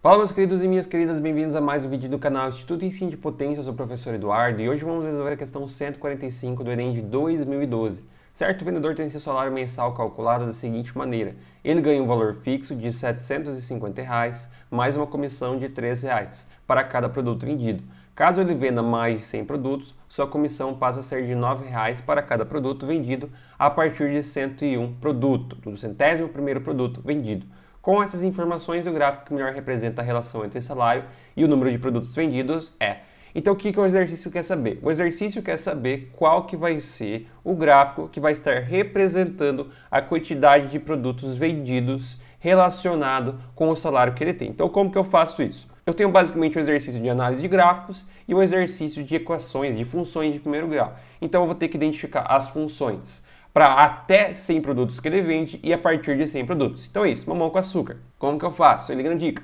Fala meus queridos e minhas queridas, bem-vindos a mais um vídeo do canal Instituto Ensino de Potência, eu sou o professor Eduardo e hoje vamos resolver a questão 145 do Enem de 2012. Certo o vendedor tem seu salário mensal calculado da seguinte maneira, ele ganha um valor fixo de R$ 750 reais, mais uma comissão de R$ 3 reais para cada produto vendido. Caso ele venda mais de 100 produtos, sua comissão passa a ser de R$ 9,00 para cada produto vendido a partir de 101 produto, do centésimo primeiro produto vendido. Com essas informações, o gráfico que melhor representa a relação entre salário e o número de produtos vendidos é. Então, o que, que o exercício quer saber? O exercício quer saber qual que vai ser o gráfico que vai estar representando a quantidade de produtos vendidos relacionado com o salário que ele tem. Então, como que eu faço isso? Eu tenho basicamente o um exercício de análise de gráficos e o um exercício de equações de funções de primeiro grau. Então, eu vou ter que identificar as funções para até 100 produtos que ele vende e a partir de 100 produtos. Então é isso, mamão com açúcar. Como que eu faço? Ele é grande dica.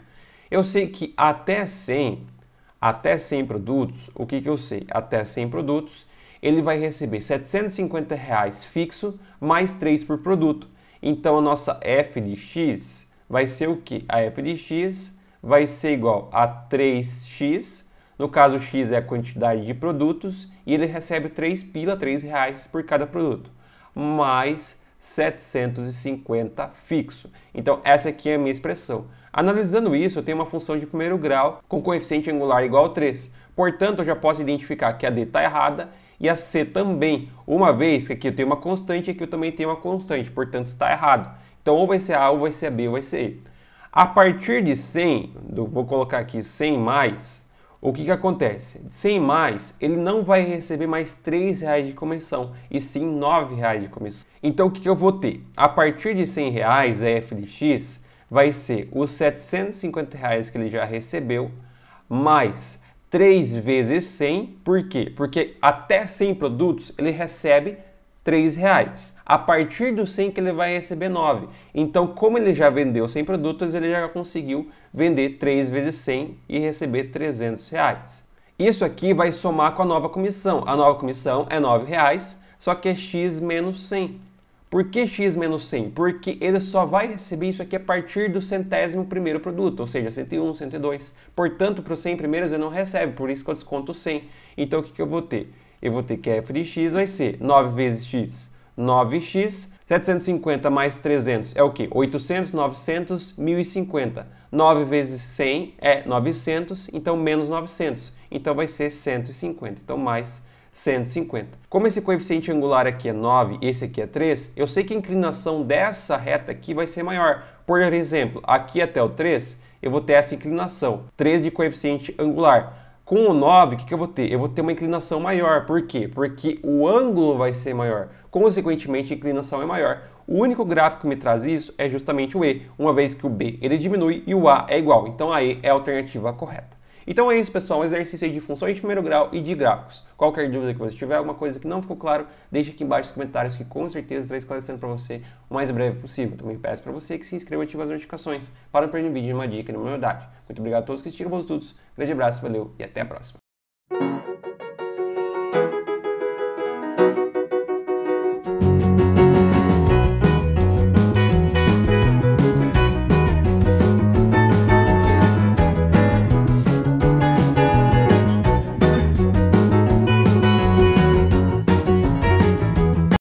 Eu sei que até 100, até 100 produtos, o que que eu sei? Até 100 produtos, ele vai receber 750 reais fixo mais 3 por produto. Então a nossa f de x vai ser o que? A f de x vai ser igual a 3x, no caso x é a quantidade de produtos, e ele recebe 3 pila, 3 reais por cada produto mais 750 fixo. Então essa aqui é a minha expressão. Analisando isso, eu tenho uma função de primeiro grau com coeficiente angular igual a 3. Portanto, eu já posso identificar que a D está errada e a C também, uma vez que aqui eu tenho uma constante e aqui eu também tenho uma constante, portanto está errado. Então ou vai ser A, ou vai ser B, ou vai ser E. A partir de 100, vou colocar aqui 100 mais, o que, que acontece? Sem mais, ele não vai receber mais R$3,00 de comissão, e sim R$9,00 de comissão. Então o que, que eu vou ter? A partir de R$100,00 a FDX vai ser os R$750,00 que ele já recebeu, mais 3 vezes 100, por quê? Porque até 100 produtos ele recebe 3 reais. A partir do 100 que ele vai receber 9. Então, como ele já vendeu 100 produtos, ele já conseguiu vender 3 vezes 100 e receber 300 reais. Isso aqui vai somar com a nova comissão. A nova comissão é 9 reais, só que é x menos 100. Por que x menos 100? Porque ele só vai receber isso aqui a partir do centésimo primeiro produto, ou seja, 101, 102. Portanto, para os 100 primeiros ele não recebe, por isso que eu desconto 100. Então, o que, que eu vou ter? eu vou ter que é f de x vai ser 9 vezes x, 9x. 750 mais 300 é o quê? 800, 900, 1050. 9 vezes 100 é 900, então menos 900. Então vai ser 150, então mais 150. Como esse coeficiente angular aqui é 9 e esse aqui é 3, eu sei que a inclinação dessa reta aqui vai ser maior. Por exemplo, aqui até o 3, eu vou ter essa inclinação, 3 de coeficiente angular. Com o 9, o que, que eu vou ter? Eu vou ter uma inclinação maior. Por quê? Porque o ângulo vai ser maior. Consequentemente, a inclinação é maior. O único gráfico que me traz isso é justamente o E, uma vez que o B ele diminui e o A é igual. Então a E é a alternativa correta. Então é isso, pessoal. Um exercício de funções de primeiro grau e de gráficos. Qualquer dúvida que você tiver, alguma coisa que não ficou claro, deixa aqui embaixo nos comentários que com certeza traz esclarecendo para você o mais breve possível. Também peço para você que se inscreva e ative as notificações para não perder nenhum vídeo de uma dica e uma novidade. Muito obrigado a todos que assistiram os estudos. Grande abraço, valeu e até a próxima.